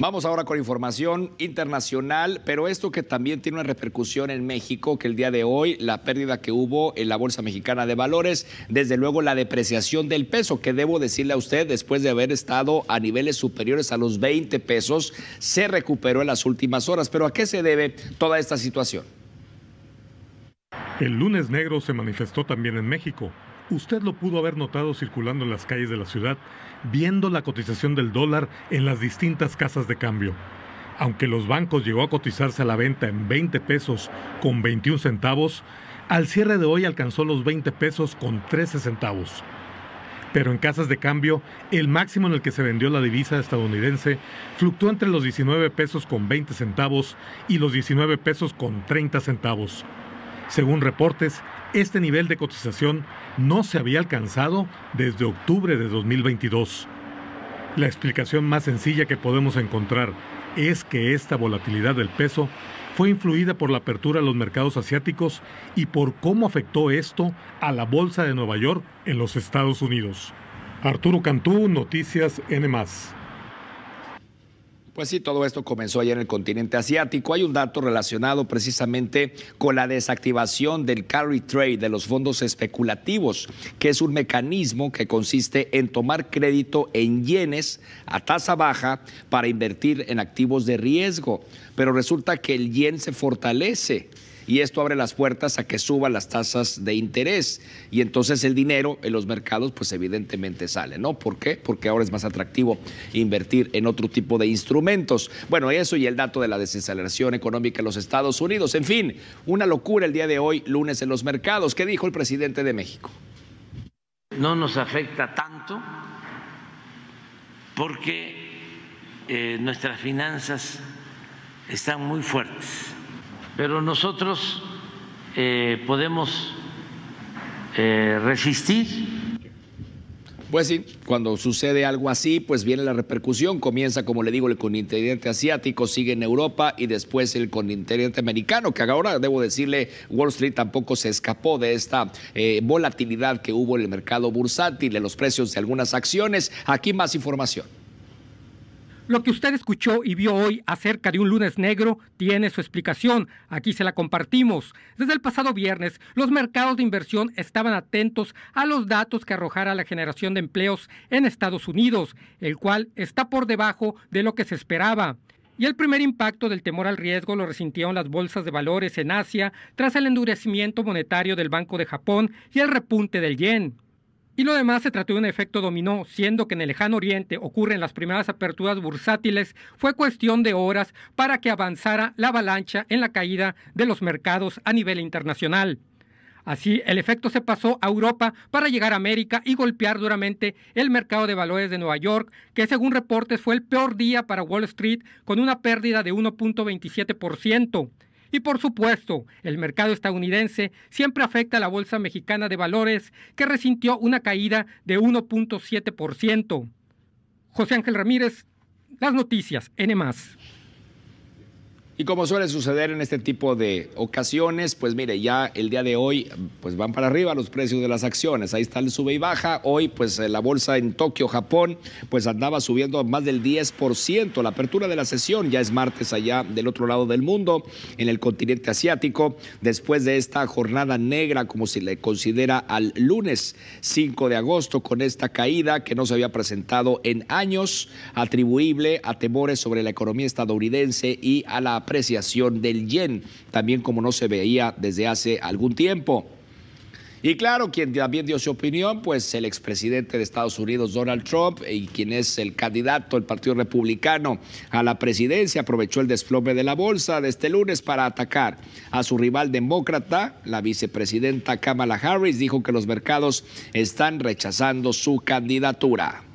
Vamos ahora con información internacional, pero esto que también tiene una repercusión en México, que el día de hoy la pérdida que hubo en la Bolsa Mexicana de Valores, desde luego la depreciación del peso, que debo decirle a usted, después de haber estado a niveles superiores a los 20 pesos, se recuperó en las últimas horas. Pero ¿a qué se debe toda esta situación? El lunes negro se manifestó también en México Usted lo pudo haber notado circulando en las calles de la ciudad, viendo la cotización del dólar en las distintas casas de cambio. Aunque los bancos llegó a cotizarse a la venta en 20 pesos con 21 centavos, al cierre de hoy alcanzó los 20 pesos con 13 centavos. Pero en casas de cambio, el máximo en el que se vendió la divisa estadounidense fluctuó entre los 19 pesos con 20 centavos y los 19 pesos con 30 centavos. Según reportes, este nivel de cotización no se había alcanzado desde octubre de 2022. La explicación más sencilla que podemos encontrar es que esta volatilidad del peso fue influida por la apertura a los mercados asiáticos y por cómo afectó esto a la Bolsa de Nueva York en los Estados Unidos. Arturo Cantú, Noticias N ⁇ pues sí, todo esto comenzó ayer en el continente asiático. Hay un dato relacionado precisamente con la desactivación del carry trade de los fondos especulativos, que es un mecanismo que consiste en tomar crédito en yenes a tasa baja para invertir en activos de riesgo. Pero resulta que el yen se fortalece y esto abre las puertas a que suban las tasas de interés y entonces el dinero en los mercados pues evidentemente sale, ¿no? ¿Por qué? Porque ahora es más atractivo invertir en otro tipo de instrumentos. Bueno, eso y el dato de la desaceleración económica en los Estados Unidos. En fin, una locura el día de hoy, lunes en los mercados. ¿Qué dijo el presidente de México? No nos afecta tanto porque eh, nuestras finanzas están muy fuertes. Pero nosotros eh, podemos eh, resistir. Pues sí, cuando sucede algo así, pues viene la repercusión. Comienza, como le digo, el continente asiático, sigue en Europa y después el continente americano, que ahora debo decirle, Wall Street tampoco se escapó de esta eh, volatilidad que hubo en el mercado bursátil, de los precios de algunas acciones. Aquí más información. Lo que usted escuchó y vio hoy acerca de un lunes negro tiene su explicación. Aquí se la compartimos. Desde el pasado viernes, los mercados de inversión estaban atentos a los datos que arrojara la generación de empleos en Estados Unidos, el cual está por debajo de lo que se esperaba. Y el primer impacto del temor al riesgo lo resintieron las bolsas de valores en Asia tras el endurecimiento monetario del Banco de Japón y el repunte del yen. Y lo demás se trató de un efecto dominó, siendo que en el lejano oriente ocurren las primeras aperturas bursátiles, fue cuestión de horas para que avanzara la avalancha en la caída de los mercados a nivel internacional. Así, el efecto se pasó a Europa para llegar a América y golpear duramente el mercado de valores de Nueva York, que según reportes fue el peor día para Wall Street, con una pérdida de 1.27%. Y por supuesto, el mercado estadounidense siempre afecta a la Bolsa Mexicana de Valores, que resintió una caída de 1.7%. José Ángel Ramírez, las noticias, N más. Y como suele suceder en este tipo de ocasiones, pues mire, ya el día de hoy pues van para arriba los precios de las acciones. Ahí está el sube y baja. Hoy pues eh, la bolsa en Tokio, Japón, pues andaba subiendo más del 10%. La apertura de la sesión ya es martes allá del otro lado del mundo, en el continente asiático, después de esta jornada negra como se le considera al lunes 5 de agosto con esta caída que no se había presentado en años, atribuible a temores sobre la economía estadounidense y a la apreciación del yen, también como no se veía desde hace algún tiempo. Y claro, quien también dio su opinión, pues el expresidente de Estados Unidos, Donald Trump, y quien es el candidato del Partido Republicano a la presidencia, aprovechó el desplome de la bolsa de este lunes para atacar a su rival demócrata, la vicepresidenta Kamala Harris, dijo que los mercados están rechazando su candidatura.